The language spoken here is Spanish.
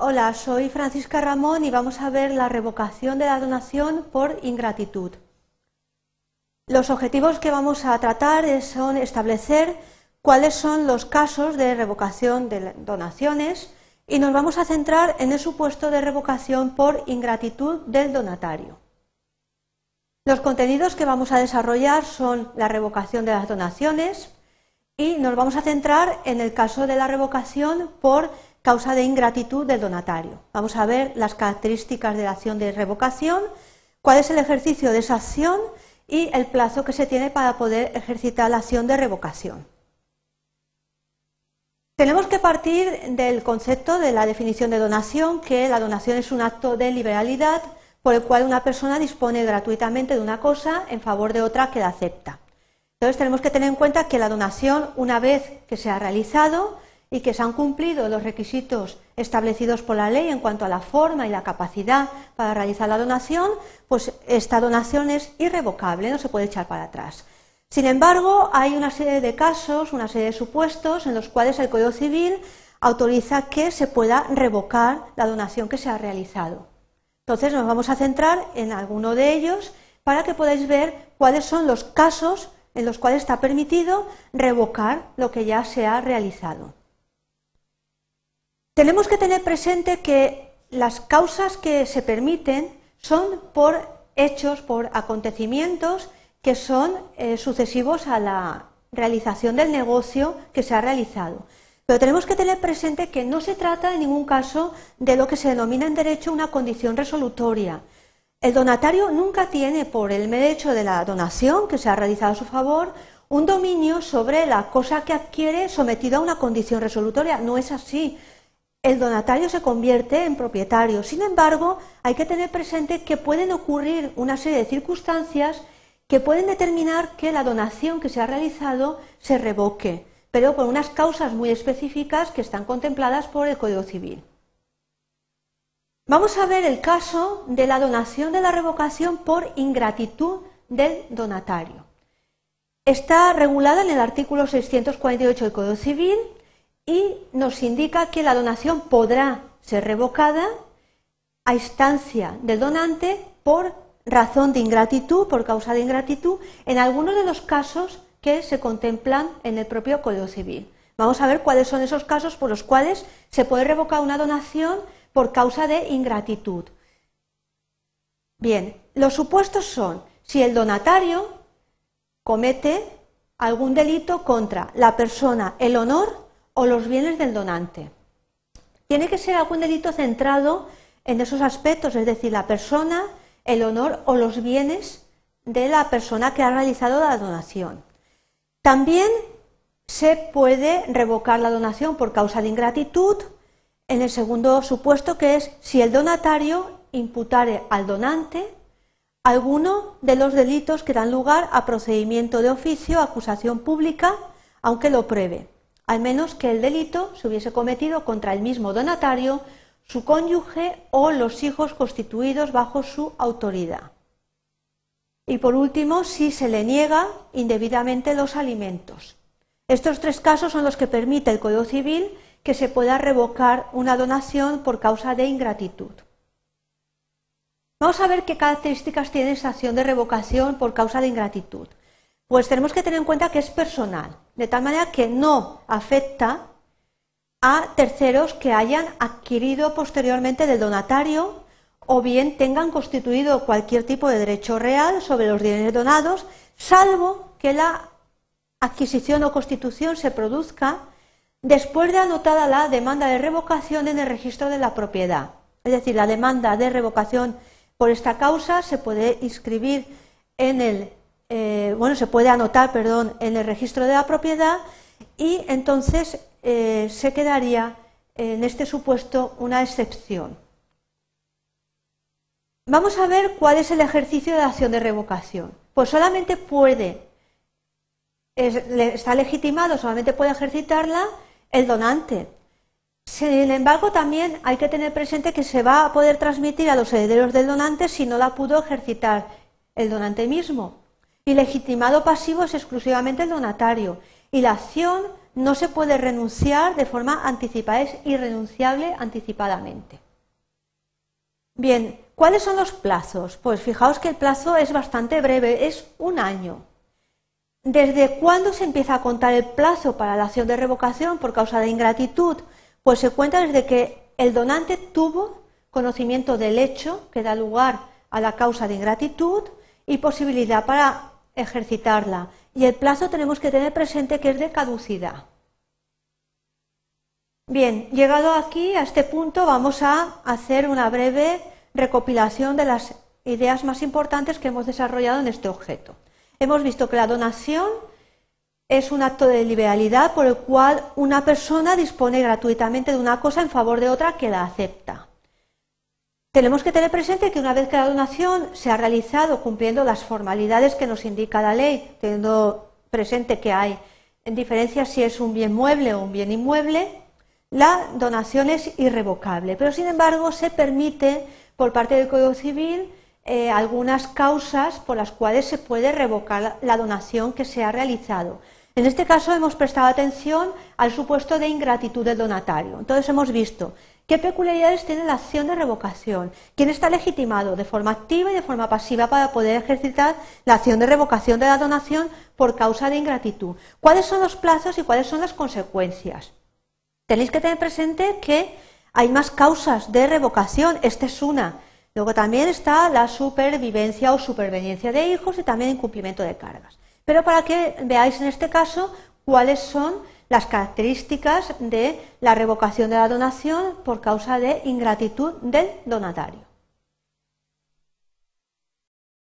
Hola, soy Francisca Ramón y vamos a ver la revocación de la donación por ingratitud. Los objetivos que vamos a tratar son establecer cuáles son los casos de revocación de donaciones y nos vamos a centrar en el supuesto de revocación por ingratitud del donatario. Los contenidos que vamos a desarrollar son la revocación de las donaciones y nos vamos a centrar en el caso de la revocación por causa de ingratitud del donatario. Vamos a ver las características de la acción de revocación, cuál es el ejercicio de esa acción y el plazo que se tiene para poder ejercitar la acción de revocación. Tenemos que partir del concepto de la definición de donación, que la donación es un acto de liberalidad por el cual una persona dispone gratuitamente de una cosa en favor de otra que la acepta. Entonces tenemos que tener en cuenta que la donación, una vez que se ha realizado, y que se han cumplido los requisitos establecidos por la ley en cuanto a la forma y la capacidad para realizar la donación, pues esta donación es irrevocable, no se puede echar para atrás. Sin embargo, hay una serie de casos, una serie de supuestos en los cuales el Código Civil autoriza que se pueda revocar la donación que se ha realizado. Entonces, nos vamos a centrar en alguno de ellos para que podáis ver cuáles son los casos en los cuales está permitido revocar lo que ya se ha realizado. Tenemos que tener presente que las causas que se permiten son por hechos, por acontecimientos que son eh, sucesivos a la realización del negocio que se ha realizado. Pero tenemos que tener presente que no se trata en ningún caso de lo que se denomina en derecho una condición resolutoria. El donatario nunca tiene, por el derecho de la donación que se ha realizado a su favor, un dominio sobre la cosa que adquiere sometido a una condición resolutoria. No es así el donatario se convierte en propietario. Sin embargo, hay que tener presente que pueden ocurrir una serie de circunstancias que pueden determinar que la donación que se ha realizado se revoque, pero por unas causas muy específicas que están contempladas por el Código Civil. Vamos a ver el caso de la donación de la revocación por ingratitud del donatario. Está regulada en el artículo 648 del Código Civil y nos indica que la donación podrá ser revocada a instancia del donante por razón de ingratitud, por causa de ingratitud, en algunos de los casos que se contemplan en el propio Código Civil. Vamos a ver cuáles son esos casos por los cuales se puede revocar una donación por causa de ingratitud. Bien, los supuestos son si el donatario comete algún delito contra la persona, el honor o los bienes del donante. Tiene que ser algún delito centrado en esos aspectos, es decir, la persona, el honor o los bienes de la persona que ha realizado la donación. También se puede revocar la donación por causa de ingratitud en el segundo supuesto que es si el donatario imputare al donante alguno de los delitos que dan lugar a procedimiento de oficio, acusación pública, aunque lo pruebe al menos que el delito se hubiese cometido contra el mismo donatario, su cónyuge o los hijos constituidos bajo su autoridad. Y por último, si se le niega indebidamente los alimentos. Estos tres casos son los que permite el Código Civil que se pueda revocar una donación por causa de ingratitud. Vamos a ver qué características tiene esta acción de revocación por causa de ingratitud pues tenemos que tener en cuenta que es personal, de tal manera que no afecta a terceros que hayan adquirido posteriormente del donatario o bien tengan constituido cualquier tipo de derecho real sobre los bienes donados, salvo que la adquisición o constitución se produzca después de anotada la demanda de revocación en el registro de la propiedad. Es decir, la demanda de revocación por esta causa se puede inscribir en el eh, bueno, se puede anotar, perdón, en el registro de la propiedad y entonces eh, se quedaría en este supuesto una excepción. Vamos a ver cuál es el ejercicio de acción de revocación. Pues solamente puede, está legitimado, solamente puede ejercitarla el donante. Sin embargo, también hay que tener presente que se va a poder transmitir a los herederos del donante si no la pudo ejercitar el donante mismo y legitimado pasivo es exclusivamente el donatario y la acción no se puede renunciar de forma anticipada, es irrenunciable anticipadamente. Bien, ¿cuáles son los plazos? Pues fijaos que el plazo es bastante breve, es un año. ¿Desde cuándo se empieza a contar el plazo para la acción de revocación por causa de ingratitud? Pues se cuenta desde que el donante tuvo conocimiento del hecho que da lugar a la causa de ingratitud y posibilidad para ejercitarla. Y el plazo tenemos que tener presente que es de caducidad. Bien, llegado aquí, a este punto, vamos a hacer una breve recopilación de las ideas más importantes que hemos desarrollado en este objeto. Hemos visto que la donación es un acto de liberalidad por el cual una persona dispone gratuitamente de una cosa en favor de otra que la acepta. Tenemos que tener presente que una vez que la donación se ha realizado cumpliendo las formalidades que nos indica la ley, teniendo presente que hay en diferencia si es un bien mueble o un bien inmueble, la donación es irrevocable. Pero sin embargo se permite por parte del Código Civil eh, algunas causas por las cuales se puede revocar la donación que se ha realizado. En este caso hemos prestado atención al supuesto de ingratitud del donatario. Entonces hemos visto ¿Qué peculiaridades tiene la acción de revocación? ¿Quién está legitimado de forma activa y de forma pasiva para poder ejercitar la acción de revocación de la donación por causa de ingratitud? ¿Cuáles son los plazos y cuáles son las consecuencias? Tenéis que tener presente que hay más causas de revocación, esta es una. Luego también está la supervivencia o superveniencia de hijos y también incumplimiento de cargas. Pero para que veáis en este caso cuáles son las características de la revocación de la donación por causa de ingratitud del donatario.